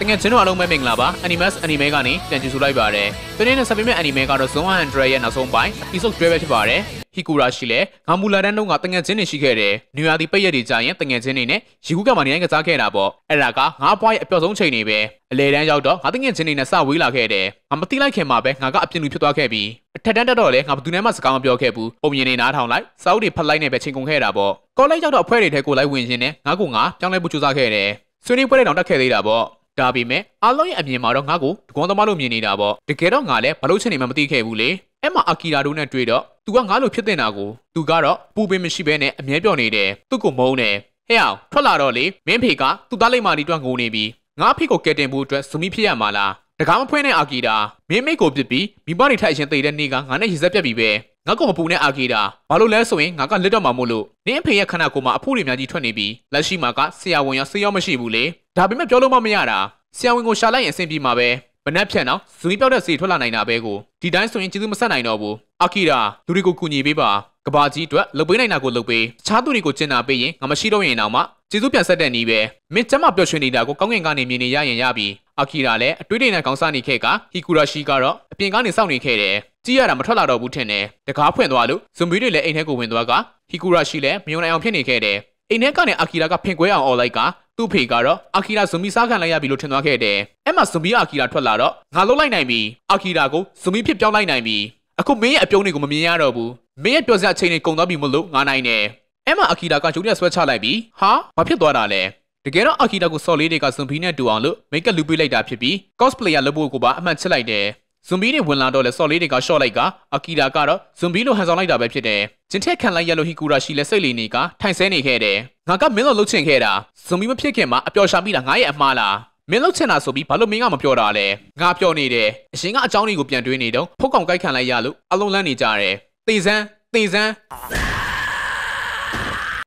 တကယ်ကျွန်တော်အားလုံးပဲမင်္ဂလာပါ Animax Anime ကနေပြန်ကြည့်ဆိုလိုက်ပါရယ်။ဒီနေ့နဲ့ဆက်ပေးမယ့် Anime ကတော့ Zone 100ရဲ့နောက်ဆုံးပိုင်း Episode 12ပဲဖြစ်ပါရယ်။ဟီကူရာရှိလဲငါမူလာတန်းတုန်းကတငယ်ချင်းတွေရှိခဲ့တယ်။နွေရာသီပိတ်ရက်တွေကြာရင်တငယ်ချင်းတွေနဲ့ရီကူကမှနေတိုင်းကစားခဲ့တာပေါ့။အဲ့ဒါကငါဘွားရဲ့အပျော်ဆုံးချိန်တွေပဲ။အလေတန်းရောက်တော့ငါတငယ်ချင်းတွေနဲ့စဝေးလာခဲ့တယ်။ငါမတိလိုက်ခင်မှာပဲငါကအပြင်းလူဖြစ်သွားခဲ့ပြီ။အထက်တန်းတက်တော့လဲငါဘသူနဲ့မှစကားမပြောခဲ့ဘူး။ပုံမြင်နေနားထောင်လိုက်၊စာအုပ်တွေဖတ်လိုက်နဲ့ပဲချိန်ကုန်ခဲ့တာပေါ့။ကောလိုက်ရောက်တော့အဖွဲတွေထဲကိုလိုက်ဝင်ရင်းနဲ့ငါကငါပြောင်းလဲဖို့ကြိုးစားခဲ့တယ်။ဆွေးနွေးပွဲတွေတောင်တက်ခဲ့သေးတာပေါ့ဒါပေမဲ့အားလုံးရဲ့အမြင်မှာတော့ငါ့ကိုတကွန်းသမားလို့မြင်နေတာပေါ့တကယ်တော့ငါလည်းဘာလို့ချက်နေမှမသိခဲ့ဘူးလေအဲ့မှာအာကီရာတို့နဲ့တွေ့တော့သူကငါ့လိုဖြစ်တင်တာကိုသူကတော့ပူပင်မရှိဘဲနဲ့အမြဲပြောနေတယ်သူ့ကိုမုန်းတယ်ဟဲ့အောင်ထွက်လာတော့လေမင်းဖေကသူ့သားလိမ္မာဒီအတွက်ငိုနေပြီငါဖေကိုကယ်တင်ဖို့အတွက်ဇူမီဖြစ်ရမှာလားတကားမဖွင့်တဲ့အာကီတာမင်းမိတ်ကိုပြစ်ပြီးမိဘတွေထိုက်ရှင်သိတဲ့နေ့ကငါနဲ့ရေစက်ပြက်ပြီးပဲငါကမပူနဲ့အာကီတာဘာလို့လဲဆိုရင်ငါကလက်တော့မှမို့လို့နင်းအဖေရဲ့ခန္ဓာကိုယ်မှာအဖိုးတွေအများကြီးထွက်နေပြီးလက်ရှိမှာကဆရာဝန်ရောဆေးရောမရှိဘူးလေဒါပေမဲ့ပြောလို့မမရတာဆရာဝန်ကိုရှာလိုက်ရင်အဆင်ပြေမှာပဲမနှက်ဖြန်တော့ဇွီးပြောက်တဲ့စီထွက်လာနိုင်တာပဲကိုဒီတိုင်းဆိုရင်ကျေးဇူးမဆက်နိုင်တော့ဘူးအာကီရာလူတွေကိုကူညီပေးပါကဘာကြီးအတွက်လှုပ်ပေးနိုင်တာကိုလှုပ်ပေးတခြားသူတွေကိုကျင်နာပေးရင်ငါမရှိတော့ရင်တော့မှကျေးဇူးပြန်ဆက်တဲ့နီးပဲမင်းကျမပျော်ရွှင်နေတာကိုကောင်းကင်ကနေမြင်နေရရင်ရပြီအာကီရာလည်းအတွေ့အကြုံနဲ့ကောင်းစားနေခဲ့ကဟီကူရာရှိကတော့အပြင်ကနေစောင့်နေခဲ့တယ်ကြည့်ရတာမထွက်လာတော့ဘူးထင်တယ်တကားဖွင့်သွားလို့ဇွန်ဘီတွေလည်းအိမ်ထဲကိုဝင်သွားကဟီကူရာရှိလည်းမယုံနိုင်အောင်ဖြစ်နေခဲ့တယ်အိမ်ထဲကနေအာကီရာကဖင်ကွဲအောင်អော်လိုက်ကသူ့ဖေကတော့အာကီရာဇွန်ဘီစားခံလိုက်ရပြီလို့ထင်သွားခဲ့တယ်။အဲ့မှာဇွန်ဘီအာကီရာထွက်လာတော့ငါလုံးလိုက်နိုင်ပြီ။အာကီရာကိုဇွန်ဘီဖြစ်ပြောင်းလိုက်နိုင်ပြီ။အခုမင်းရဲ့အပြုံးတွေကိုမမြင်ရတော့ဘူး။မင်းရဲ့ပြောစရာချိန်တွေကုန်သွားပြီမလို့ငါနိုင်တယ်။အဲ့မှာအာကီရာကဂျုံနဲ့ဆွဲချလိုက်ပြီ။ဟာဘာဖြစ်သွားတာလဲ။တကယ်တော့အာကီရာကိုစော်လေးတွေကဇွန်ဘီနဲ့တူအောင်လို့မိတ်ကပ်လူပေးလိုက်တာဖြစ်ပြီး cosplayer လုပ်ဖို့ကိုပါအမှန်ချစ်လိုက်တယ်။ဇွန်ဘီတွေဝင်လာတော့လဲဆော်လေးတွေကရှော့လိုက်ကအကီရာကတော့ဇွန်ဘီလိုဟန်ဆောင်လိုက်တာပဲဖြစ်တယ်။ဂျင်ထက်ခံလိုက်ရလို့ဟီကူရာရှိလဲစိတ်လေးနေကထိုင်ဆဲနေခဲ့တယ်။ငါကမင်းတို့လှုပ်ချင်ခဲ့တာဇွန်ဘီမဖြစ်ခင်မှာအပျော်ရှာမိတာငါရဲ့အမှားလား။မင်းလှုပ်ချင်တာဆိုပြီးဘာလို့မင်းကမပြောတာလဲငါပြောနေတယ်အရှင်ကအကြောင်းတွေကိုပြန်တွေးနေတော့ဖုတ်ကောင်ကိုက်ခံလိုက်ရလို့အလုံးလန်းနေကြတယ်တေဆန်းတေဆန်း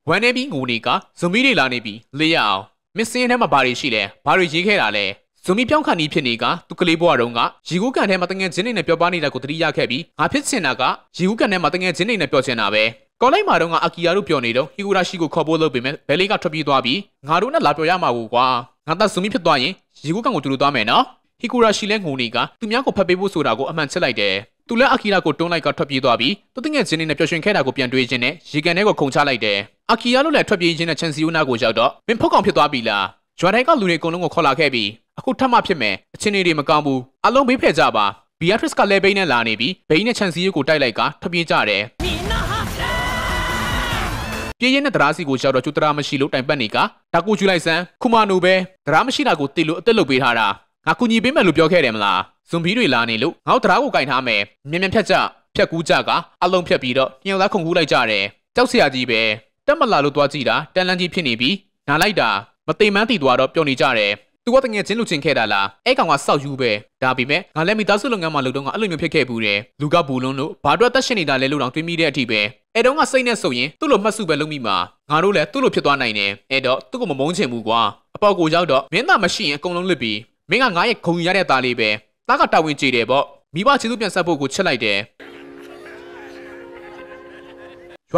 ဝမ်းနေပြီးငိုနေကဇွန်ဘီတွေလာနေပြီးလေးရအောင်မစ်စင်းထဲမှာဘာတွေရှိလဲဘာတွေရေးခဲ့တာလဲဇုံမီပြောင်းခါနီးဖြစ်နေကသူကလေးဘွားတုံးကရီကူးကန်ထဲမှာတငယ်ချင်းတွေနဲ့ပြောပါနေတာကိုသတိရခဲ့ပြီးငါဖြစ်ချင်တာကရီကူးကန်ထဲမှာတငယ်ချင်းတွေနဲ့ပြောချင်တာပဲကော်လိုက်မှာတော့ငါအကီယာတို့ပြောနေတော့ဟီကူရာရှိကိုခေါ်ဖို့လုပ်ပေမဲ့ဘဲလေးကထွက်ပြေးသွားပြီးငါတို့နဲ့လာပြောရမှာကိုကွာငါသားဇုံမီဖြစ်သွားရင်ရီကူးကန်ကိုတူတူသွားမယ်နော်ဟီကူရာရှိလည်းငုံနေကသူများကိုဖက်ပေးဖို့ဆိုတာကိုအမှန်ချစ်လိုက်တယ်သူလည်းအကီရာကိုတွန်းလိုက်ကထွက်ပြေးသွားပြီးသူတငယ်ချင်းတွေနဲ့ပျော်ရွှင်ခဲ့တာကိုပြန်တွေးခြင်းနဲ့ရေကန်ထဲကိုခုန်ချလိုက်တယ်အကီယာလို့လည်းထွက်ပြေးခြင်းနဲ့ချန်စီယိုနာကိုရောက်တော့မင်းဖုတ်ကောင်ဖြစ်သွားပြီလားဂျွာတိုင်းကလူတွေအကုန်လုံးကိုခေါ်လာခဲ့ပြီးအခုထပ်မဖြစ်မယ်အချင်းတွေမကောင်းဘူးအလုံးဘေးဖယ်ကြပါဘီယာထရစ်ကလည်းဘိန်းနဲ့လာနေပြီးဘိန်းနဲ့ခြံစည်းရိုးကိုတိုက်လိုက်ကထပြေးကြတယ်ပြည့်ရင်တဲ့တရားစီကိုရောက်တော့ကျူတရာမရှိလို့တိုင်ပတ်နေကဒါကိုကျူလိုက်စမ်းခုမနိုပဲတရားမရှိတာကိုတေလို့အသက်လုပေးထားတာငါကူညီပေးမယ်လို့ပြောခဲ့တယ်မလားဇွန်ဘီတွေလာနေလို့ငါ့တရားကိုကင်ထားမယ်မြန်မြန်ဖြတ်ကြဖြတ်ကူးကြကအလုံးဖြတ်ပြီးတော့ညောင်သားခုန်ကူးလိုက်ကြတယ်ကြောက်စရာကြီးပဲတက်မလာလို့သွားကြည့်တာတန်လန်းကြီးဖြစ်နေပြီးနားလိုက်တာမသိမှန်းသိသွားတော့ပျော်နေကြတယ်သူကတငယ်ချင်းလူချင်းခဲ့တာလားအဲ့ကောင်ကစောက်ယူပဲဒါပေမဲ့ငါလည်းမိသားစုလုပ်ငန်းမှာလုပ်တော့ငါအဲ့လိုမျိုးဖြစ်ခဲ့ဘူးတယ်လူကဘူလုံးလို့ဘာတော့တက်ရှင်နေတာလဲလို့တောင်တွေးမိတဲ့အထိပဲအဲ့တော့ငါစိတ်နဲ့ဆိုရင်သူ့လိုမှတ်စုပဲလုပ်မိမှာငါတို့လည်းသူ့လိုဖြစ်သွားနိုင်တယ်အဲ့တော့သူ့ကိုမမုန်းချင်ဘူးကွာအပေါက်ကိုရောက်တော့မင်းသားမရှိရင်အကုန်လုံးလစ်ပြီးမင်းကငါရဲ့ခုံယူရတဲ့သားလေးပဲသားကတာဝန်ကြည့်တယ်ပေါ့မိဘချစ်သူပြန်ဆက်ဖို့ကိုချက်လိုက်တယ်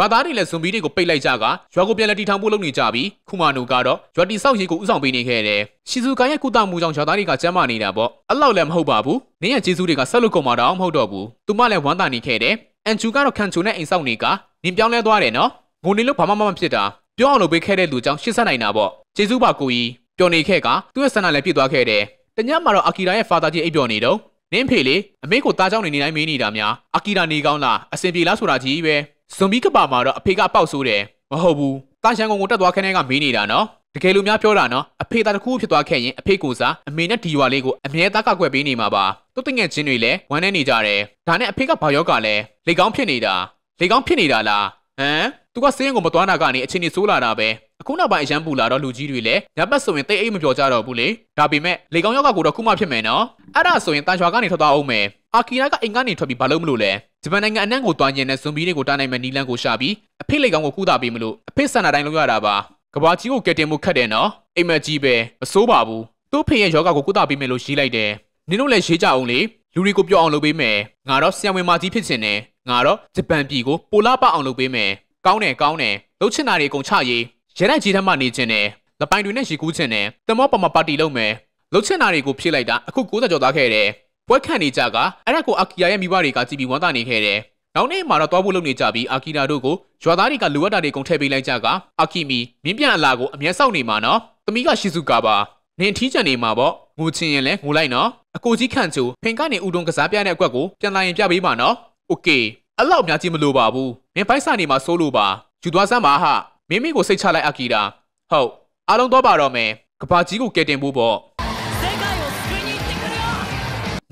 ရွာသားတွေလည်းဇွန်ဘီတွေကိုပိတ်လိုက်ကြကရွာကိုပြန်လည်တီထောင်ဖို့လုပ်နေကြပြီးခုမာနူကတော့ရွာတိဆောက်ရေးကိုဥဆောင်ပေးနေခဲ့တယ်။ရှီဇူကန်ရဲ့ကုသမှုကြောင့်ရွာသားတွေကကြမ်းမာနေတာပေါ့။အဲ့လောက်လည်းမဟုတ်ပါဘူး။နင်းရဲ့ဂျေဇူးတွေကဆက်လုပ်ကုန်မှာတော့မဟုတ်တော့ဘူး။သူမလည်းဝမ်းသာနေခဲ့တယ်။အန်ချူကတော့ခန်ချူနဲ့အိမ်ဆောက်နေကနင်းပြောင်းလဲသွားတယ်နော်။ငုံနေလို့ဘာမှမဖြစ်တာ။ပြောအောင်လုပ်ပေးခဲ့တဲ့လူကြောင့်ရှင်းဆက်နိုင်တာပေါ့။ဂျေဇူးပါကိုကြီးပျော်နေခဲ့ကသူ့ရဲ့ဆန္ဒလည်းပြည့်သွားခဲ့တယ်။တညမှာတော့အာကီရာရဲ့ဖာသာကြီးအိပ်ပျော်နေတော့နင်းဖေလေအမေကိုတားကြောင်နေနေတိုင်းမေးနေတာများအာကီရာနေကောင်းလားအဆင်ပြေလားဆိုတာကြီးပဲ။ဇွန်ဘီကပါမှာတော့အဖေကပေါက်ဆိုးတယ်မဟုတ်ဘူးတာရှန်ကုံကိုတက်သွားခင်းတဲ့ကမေးနေတာနော်တကယ်လို့များပြောတာနော်အဖေသားတစ်ခုဖြစ်သွားခဲ့ရင်အဖေကိုစားအမေနဲ့ဒီရွာလေးကိုအမြဲသားကွက်ပေးနေမှာပါသူတငယ်ချင်းတွေလည်းဝမ်းနေနေကြတယ်ဒါနဲ့အဖေကဘာရောကလဲလေကောင်းဖြစ်နေတာလေကောင်းဖြစ်နေတာလားဟမ်သူကစေးရင်ကိုမသွားတာကနေအချင်းကြီးဆိုးလာတာပဲအခုနောက်ပိုင်းအရန်ပူလာတော့လူကြီးတွေလည်းညပတ်ဆိုရင်တိတ်အိတ်မပြောကြတော့ဘူးလေဒါပေမဲ့လေကောင်းရောဂါကိုတော့ခုမှဖြစ်မယ်နော်အဲ့ဒါဆိုရင်တန်ချွာကနေထွက်သွားအောင်မယ်အာကီနာကအိမ်ကနေထွက်ပြီးဘာလုပ်မလို့လဲဂျပန်နိုင်ငံအနှံ့ကိုတွားညင်တဲ့ဇွန်ဘီတွေကိုတားနိုင်မဲ့နီလန်းကိုရှာပြီးအဖေ့လက်ကောင်ကိုကုသပေးမလို့အဖေ့ဆန္ဒတိုင်းလုပ်ရတာပါကဘာကြီးကိုကက်တင်မှုခတ်တယ်နော်အိမ်မက်ကြီးပဲမစိုးပါဘူးသူ့ဖေရဲ့ယောဂကိုကုသပေးမယ်လို့ရေးလိုက်တယ်နင်တို့လည်းရေးကြအောင်လေလူတွေကိုပြောအောင်လုပ်ပေးမယ်ငါတော့ဆံဝင်မကြီးဖြစ်ချင်တယ်ငါတော့ဂျပန်ပြည်ကိုပိုလာပအောင်လုပ်ပေးမယ်ကောင်းတယ်ကောင်းတယ်လှုပ်ချင်တာတွေအကုန်ချရေးရဲတိုက်ကြီးထက်မှနေချင်တယ်လပိုင်တွေနဲ့ရေကူးချင်တယ်တမောပမပါတီလုပ်မယ်လှုပ်ချင်တာတွေကိုဖြည့်လိုက်တာအခု90ကျော်သားခဲ့တယ်ပွဲခံနေကြကအဲ့ဒါကိုအာကီယာရဲ့မိဘတွေကကြည်ပြီးဝမ်းသာနေခဲ့တယ်။နောက်နေ့မှာတော့သွားဖို့လုပ်နေကြပြီးအာကီနာတို့ကိုရွာသားတွေကလိုအပ်တာတွေကုန်ထည့်ပေးလိုက်ကြကအာကီမီမြင်းပြန်အလာကိုအမျက်စောက်နေမှာနော်။သမီးကရှီစုကာပါ။နင်ထီးချန်နေမှာပေါ့။ငိုချင်ရင်လည်းငိုလိုက်နော်။အကိုကြီးခန့်ချူဖင်ကနေဥဒုံကစားပြတဲ့အကွက်ကိုပြန်လာရင်ပြပေးပါနော်။ Okay အဲ့လောက်များကြီးမလိုပါဘူး။နင်ပိုက်စာနေမှာစိုးလို့ပါ။ယူသွားစမ်းပါဟ။မိမိကိုစိတ်ချလိုက်အာကီရာ။ဟုတ်အားလုံးတော့ပါတော့မယ်။ကဘာကြီးကိုကဲတင်ဖို့ပေါ့။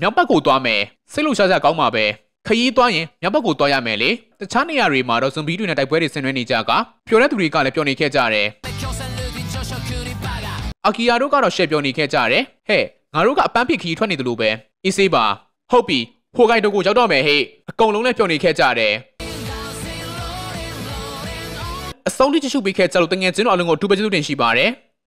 မြောက်ဘက်ကိုသွားမယ်စိတ်လှုပ်ရှားစရာကောင်းမှာပဲခရီးသွားရင်မြောက်ဘက်ကိုသွားရမယ်လေတခြားနေရာတွေမှာတော့ဇွန်ဘီတွေနဲ့တိုက်ပွဲတွေဆင်နွှဲနေကြကပျော်တဲ့သူတွေကလည်းပျော်နေခဲ့ကြတယ်အာကီယာတို့ကတော့ရှယ်ပျော်နေခဲ့ကြတယ်ဟဲ့ငါတို့ကအပန်းဖြစ်ခရီးထွက်နေတယ်လို့ပဲအေးစေးပါ ဟုတ်ပြီဖိုကိုင်တို့ကိုရောက်တော့မယ်ဟဲ့အကုန်လုံးလည်းပျော်နေခဲ့ကြတယ်အဆုံးထိချစ်ရှုပေးခဲ့ကြလို့တငယ်ချင်းတို့အလုံးကိုအထူးပဲကျေးဇူးတင်ရှိပါတယ်